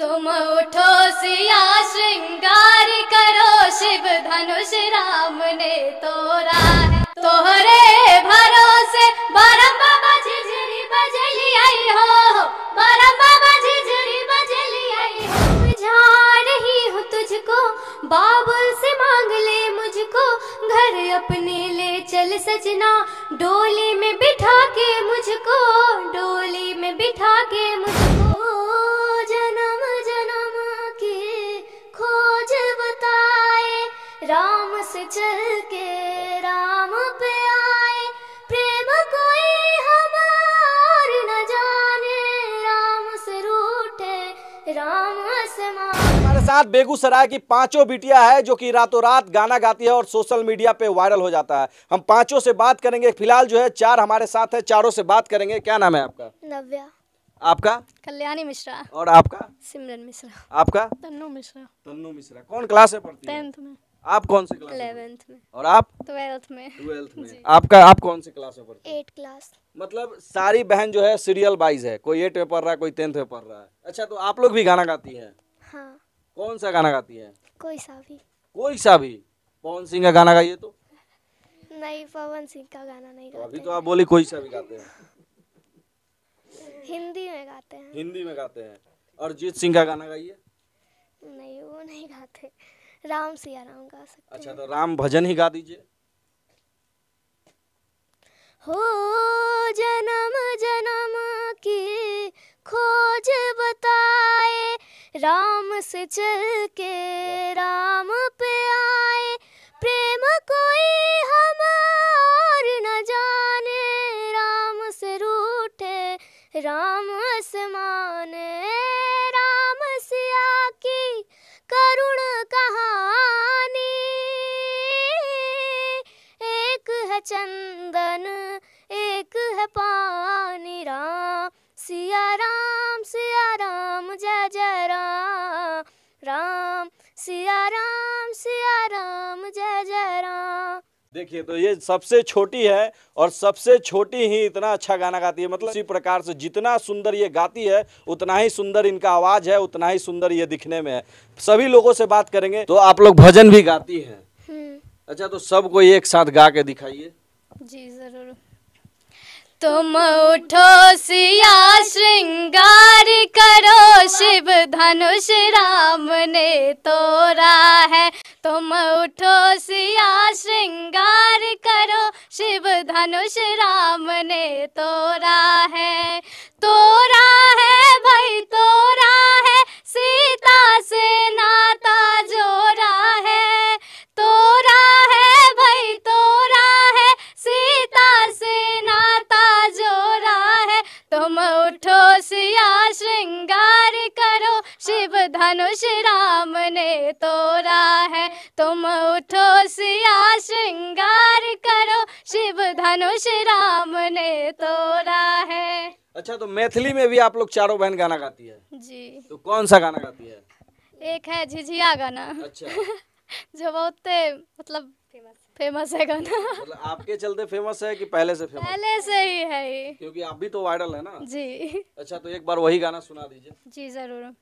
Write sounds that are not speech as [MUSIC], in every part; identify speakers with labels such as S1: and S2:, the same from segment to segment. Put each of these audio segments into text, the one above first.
S1: तुम उठो सिया श्रृंगार करो शिव धनुष राम ने तोरा तोहरे भरोसे बारम बाबा झिझरी
S2: बजली आई हो बारम बाबा झिझरी बजली आई हो जा रही हूँ तुझको बाबुल से मांग ले मुझको घर अपने ले चल सजना डोली में बिठा के मुझको डोली में बिठा के मुझको हमारे
S3: साथ बेगूसराय की पांचों बिटिया है जो कि रातों रात गाना गाती है और सोशल मीडिया पे वायरल हो जाता है हम पांचों से बात करेंगे फिलहाल जो है चार हमारे साथ है चारों से बात करेंगे क्या नाम है आपका नव्या आपका
S1: कल्याणी मिश्रा और आपका सिमरन मिश्रा आपका तन्नू मिश्रा
S3: तन्नू मिश्रा कौन क्लास है पढ़ती टेंथ में आप कौन से क्लास में और आप ट्वेल्थ में ट्वेल्थ में आपका आप कौन से क्लास में पढ़ते हैं एट क्लास मतलब सारी बहन जो है सीरियल वाइज है कोई एट में पढ़ रहा है कोई टेंथ में पढ़ रहा है अच्छा तो आप लोग भी गाना गाती है हाँ कौन सा गाना गाती है कोई सा भी कोई सा भी पवन सिंह का गाना गाइए तो
S2: नहीं पवन सिंह का गाना नहीं
S3: तो गाते अभी तो आप बोली कोई सा भी गाते हैं
S2: हिंदी में गाते
S3: हैं हिंदी में गाते हैं अरिजीत सिंह का गाना गाइए
S2: नहीं वो नहीं गाते राम सिया राम गा सकते
S3: अच्छा तो राम भजन ही गा दीजिए
S2: हो जन्म जन्म की खोज बताए राम से चल के राम पे आए प्रेम कोई और न जाने राम से रूठे राम से माने कहानी एक है चंदन एक है पानी राम सिया राम सिया राम जय जय राम राम सिया राम
S3: देखिए तो ये सबसे छोटी है और सबसे छोटी ही इतना अच्छा गाना गाती है मतलब इसी प्रकार से जितना सुंदर ये गाती है उतना ही सुंदर इनका आवाज़ है उतना ही सुंदर ये दिखने में है सभी लोगों से बात करेंगे तो आप लोग भजन भी गाती है हम्म। अच्छा तो सबको एक साथ गा के दिखाइए जी ज़रूर
S1: तुम उठो सिया श्रृंगार करो शिव धनुष राम ने तोरा है तुम उठो सिया श्रृंगार करो शिव धनुष राम ने तोरा है तोरा है भाई तोरा तोरा है तुम उठो सिया श्रृंगार करो शिव धनुष राम ने तोरा है
S3: अच्छा तो मैथिली में भी आप लोग चारों बहन गाना गाती है जी तो कौन सा गाना गाती
S1: है एक है झिझिया गाना अच्छा [LAUGHS] जो बहुत मतलब फेमस है गाना
S3: मतलब आपके चलते फेमस है कि पहले से फेमस
S1: पहले से ही
S3: है क्योंकि आप भी तो वायरल है ना जी अच्छा तो एक बार वही गाना सुना दीजिए
S1: जी जरूर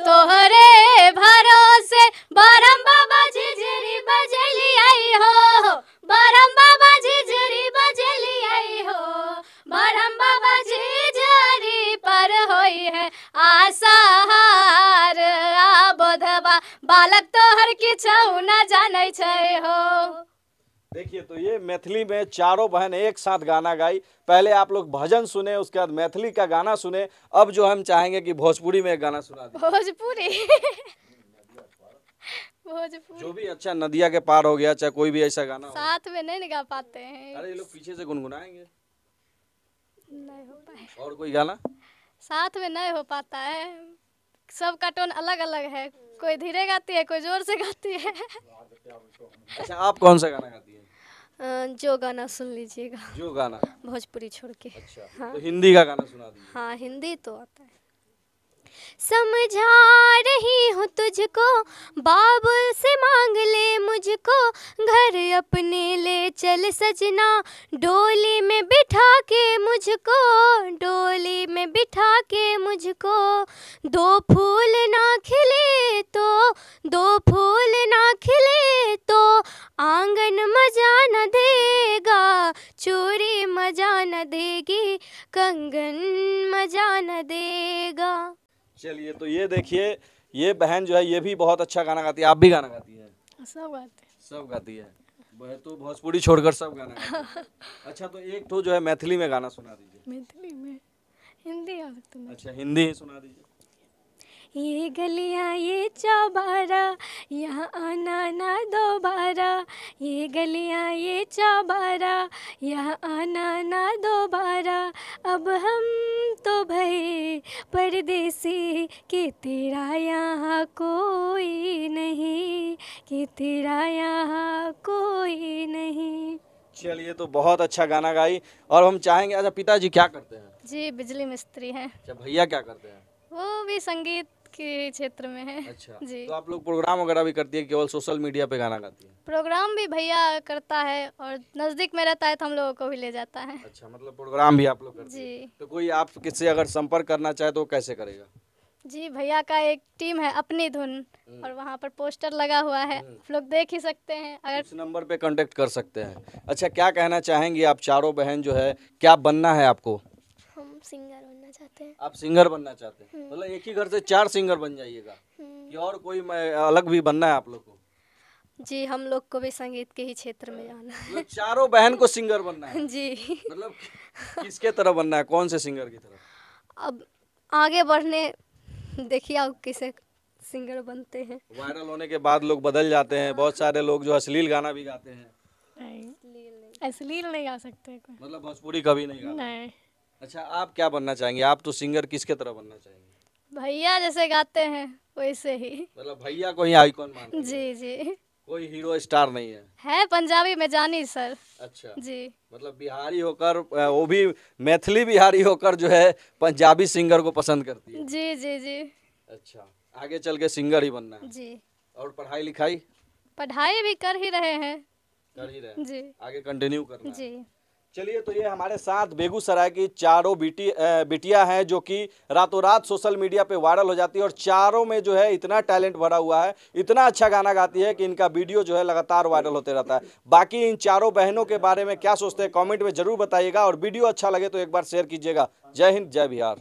S1: तोहरे भरोसे बारम बाबा झिझरी बजली आई हो
S3: देखिए तो ये मैथिली में चारों बहन एक साथ गाना गाई पहले आप लोग भजन सुने उसके बाद मैथिली का गाना सुने अब जो हम चाहेंगे कि भोजपुरी में गाना सुना
S1: भोजपुरी भोजपुरी
S3: जो भी अच्छा नदिया के पार हो गया चाहे कोई भी ऐसा गाना
S1: साथ में नहीं गा पाते हैं अरे लोग
S3: पीछे से गुनगुनाएंगे
S1: नहीं हो पाए और कोई गाना साथ में नहीं हो पाता है सबका टोन अलग अलग है कोई धीरे गाती है कोई जोर से गाती है
S3: अच्छा आप कौन सा गाना गाते
S1: जो गाना सुन लीजिएगा जो गाना भोजपुरी
S2: छोड़ के अच्छा तो हाँ तो हिंदी का गाना सुना दीजिए हाँ हिंदी तो आता है समझा रही हूँ तुझको बाबुल से मांग ले मुझको घर अपने ले चल सजना डोली में बिठा के मुझको डोली में बिठा के मुझको दो फूल ना खिले तो दो फूल ना खिले तो आंगन मजा
S3: चलिए तो ये देखिए ये बहन जो है ये भी बहुत अच्छा गाना गाती है आप भी गाना गाती है सब गाती है सब गाती है वह तो भोजपुरी छोड़कर सब गाना गाती है। [LAUGHS] अच्छा तो एक तो जो है मैथिली में गाना सुना
S1: दीजिए मैथिली में हिंदी तो अच्छा हिंदी
S3: सुना दीजिए
S1: ये गलियां ये चौबारा यहाँ आना ना दोबारा ये गलियाँ ये चाबारा यहाँ आना ना दोबारा अब हम तो भई परदेसी कि तेरा यहाँ कोई नहीं कि तेरा यहाँ कोई नहीं
S3: चलिए तो बहुत अच्छा गाना गाई और हम चाहेंगे अच्छा पिताजी क्या करते हैं
S1: जी बिजली मिस्त्री हैं अच्छा
S3: भैया क्या करते हैं
S1: वो भी संगीत के क्षेत्र में है अच्छा [LAUGHS] जी तो
S3: आप लोग प्रोग्राम वगैरह भी करती है केवल सोशल मीडिया पे गाना गाती है
S1: प्रोग्राम भी भैया करता है और नज़दीक में रहता है तो हम लोगों को भी ले जाता है अच्छा मतलब
S3: प्रोग्राम भी आप लोग करती जी तो कोई आप किससे अगर संपर्क करना चाहे तो कैसे करेगा
S1: जी भैया का एक टीम है अपनी धुन हम्म। और वहाँ पर पोस्टर लगा हुआ है हम्म। आप लोग देख ही सकते
S3: हैं अगर इस नंबर पे कांटेक्ट कर सकते हैं अच्छा क्या कहना चाहेंगी आप चारों बहन जो है क्या बनना है आपको सिंगर बनना चाहते हैं आप सिंगर बनना चाहते हैं मतलब एक ही घर से चार सिंगर बन जाइएगा हम्म। कि और कोई मैं अलग भी बनना है आप लोग को
S1: जी हम लोग को भी संगीत के ही क्षेत्र में जाना है मतलब
S3: चारों बहन को सिंगर बनना
S1: है [LAUGHS] जी मतलब
S3: किसके तरह बनना है कौन से सिंगर की
S1: तरह अब आगे बढ़ने देखिए आप किसे सिंगर बनते हैं
S3: वायरल होने के बाद लोग बदल जाते हैं बहुत सारे लोग जो अश्लील गाना भी गाते हैं
S1: नहीं अश्लील नहीं गा सकते मतलब
S3: भोजपुरी कभी नहीं गा नहीं अच्छा आप क्या बनना चाहेंगे आप तो सिंगर किसके तरह बनना चाहेंगे
S1: भैया जैसे गाते हैं वैसे ही
S3: मतलब भैया को ही आइकॉन मानते जी जी कोई हीरो स्टार नहीं है
S1: है पंजाबी में जानी सर अच्छा जी
S3: मतलब बिहारी होकर वो भी मैथिली बिहारी होकर जो है पंजाबी सिंगर को पसंद करती
S1: है जी जी जी
S3: अच्छा आगे चल के सिंगर ही बनना है जी और पढ़ाई लिखाई
S1: पढ़ाई भी कर ही रहे हैं
S3: कर ही रहे जी आगे कंटिन्यू करना जी चलिए तो ये हमारे साथ बेगूसराय की चारों बेटी बेटियां हैं जो कि रातों रात सोशल मीडिया पे वायरल हो जाती है और चारों में जो है इतना टैलेंट भरा हुआ है इतना अच्छा गाना गाती है कि इनका वीडियो जो है लगातार वायरल होते रहता है बाकी इन चारों बहनों के बारे में क्या सोचते हैं कॉमेंट में जरूर बताइएगा और वीडियो अच्छा लगे तो एक बार शेयर कीजिएगा जय हिंद जय बिहार